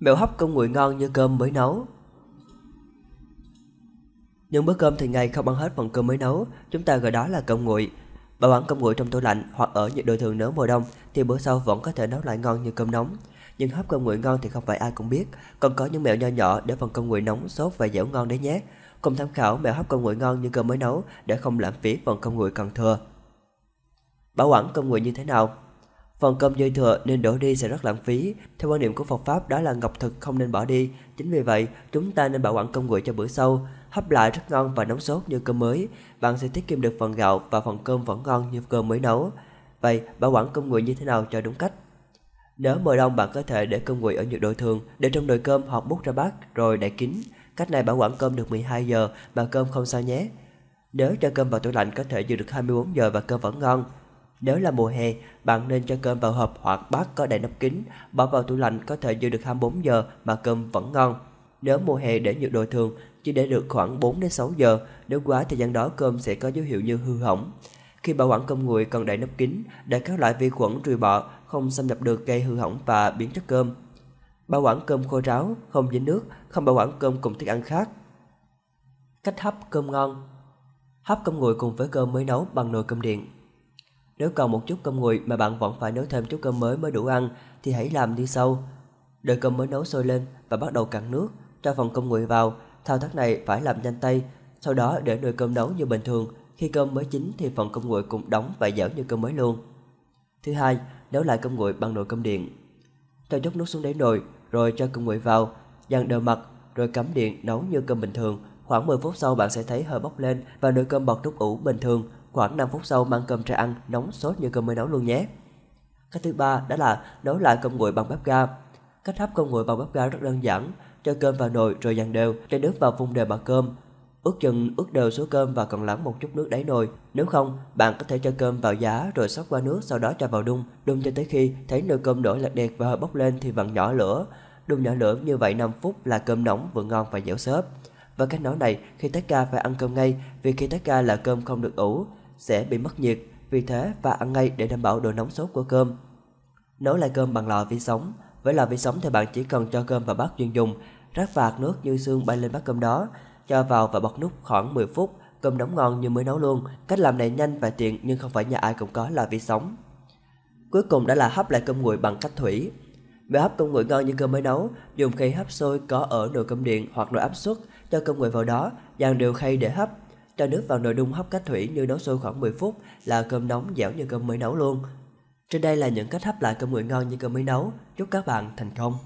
Mèo hấp cơm nguội ngon như cơm mới nấu Nhưng bữa cơm thì ngày không ăn hết phần cơm mới nấu Chúng ta gọi đó là cơm nguội Bảo quản cơm nguội trong tủ lạnh hoặc ở nhiệt độ thường nếu mùa đông Thì bữa sau vẫn có thể nấu lại ngon như cơm nóng Nhưng hấp cơm nguội ngon thì không phải ai cũng biết Còn có những mẹo nho nhỏ để phần cơm nguội nóng, sốt và dẻo ngon đấy nhé Cùng tham khảo mẹo hấp cơm nguội ngon như cơm mới nấu Để không lãng phí phần cơm nguội còn thừa Bảo quản cơm nguội như thế nào? Phần cơm dư thừa nên đổ đi sẽ rất lãng phí. Theo quan niệm của Phật Pháp đó là ngọc thực không nên bỏ đi. Chính vì vậy, chúng ta nên bảo quản cơm nguội cho bữa sau. Hấp lại rất ngon và nóng sốt như cơm mới. Bạn sẽ tiết kiệm được phần gạo và phần cơm vẫn ngon như cơm mới nấu. Vậy, bảo quản cơm nguội như thế nào cho đúng cách? Nếu mùa đông bạn có thể để cơm nguội ở nhiệt độ thường, để trong nồi cơm hoặc múc ra bát rồi đậy kín. Cách này bảo quản cơm được 12 giờ mà cơm không sao nhé. Nếu cho cơm vào tủ lạnh có thể giữ được 24 giờ và cơm vẫn ngon. Nếu là mùa hè, bạn nên cho cơm vào hộp hoặc bát có đậy nắp kín, bỏ vào tủ lạnh có thể giữ được 24 giờ mà cơm vẫn ngon. Nếu mùa hè để nhiệt độ thường, chỉ để được khoảng 4 đến 6 giờ, nếu quá thời gian đó cơm sẽ có dấu hiệu như hư hỏng. Khi bảo quản cơm nguội cần đậy nắp kín để các loại vi khuẩn trùi bọ không xâm nhập được gây hư hỏng và biến chất cơm. Bảo quản cơm khô ráo, không dính nước, không bảo quản cơm cùng thức ăn khác. Cách hấp cơm ngon Hấp cơm nguội cùng với cơm mới nấu bằng nồi cơm điện nếu còn một chút cơm nguội mà bạn vẫn phải nấu thêm chút cơm mới mới đủ ăn thì hãy làm như sau. Đợi cơm mới nấu sôi lên và bắt đầu cạn nước, cho phần cơm nguội vào. Thao tác này phải làm nhanh tay, sau đó để nồi cơm nấu như bình thường. Khi cơm mới chín thì phần cơm nguội cũng đóng và dẻo như cơm mới luôn. Thứ hai, nấu lại cơm nguội bằng nồi cơm điện. Cho chút nước xuống đáy nồi, rồi cho cơm nguội vào, dàn đều mặt, rồi cắm điện nấu như cơm bình thường. Khoảng 10 phút sau bạn sẽ thấy hơi bốc lên và nồi cơm bọt nước ủ bình thường, Khoảng 5 phút sau mang cơm ra ăn, nóng sốt như cơm mới nấu luôn nhé. Cách thứ ba đó là nấu lại cơm nguội bằng bếp ga. Cách hấp cơm nguội bằng bếp ga rất đơn giản, cho cơm vào nồi rồi dàn đều, để nước vào vùng đều bã cơm. Ước chừng ướt đều số cơm và còn lắng một chút nước đáy nồi. Nếu không, bạn có thể cho cơm vào giá rồi xóc qua nước, sau đó cho vào đun. Đun cho tới khi thấy nồi cơm đổi lật đẹt và hơi bốc lên thì vặn nhỏ lửa. Đun nhỏ lửa như vậy 5 phút là cơm nóng vừa ngon và dẻo xốp. Và cách nấu này khi tách ca phải ăn cơm ngay, vì khi tách ca là cơm không được ủ, sẽ bị mất nhiệt, vì thế và ăn ngay để đảm bảo độ nóng sốt của cơm. Nấu lại cơm bằng lò vi sóng. Với lò vi sóng thì bạn chỉ cần cho cơm vào bát chuyên dùng, rắc vạt nước như xương bay lên bát cơm đó, cho vào và bật nút khoảng 10 phút, cơm nóng ngon như mới nấu luôn. Cách làm này nhanh và tiện nhưng không phải nhà ai cũng có lò vi sóng. Cuối cùng đã là hấp lại cơm nguội bằng cách thủy. Mẹo hấp cơm nguội ngon như cơm mới nấu, dùng khay hấp sôi có ở nồi cơm điện hoặc nồi áp suất, cho cơm nguội vào đó, dàn đều khay để hấp, cho nước vào nồi đun hấp cách thủy như nấu sôi khoảng 10 phút là cơm nóng dẻo như cơm mới nấu luôn. Trên đây là những cách hấp lại cơm nguội ngon như cơm mới nấu. Chúc các bạn thành công!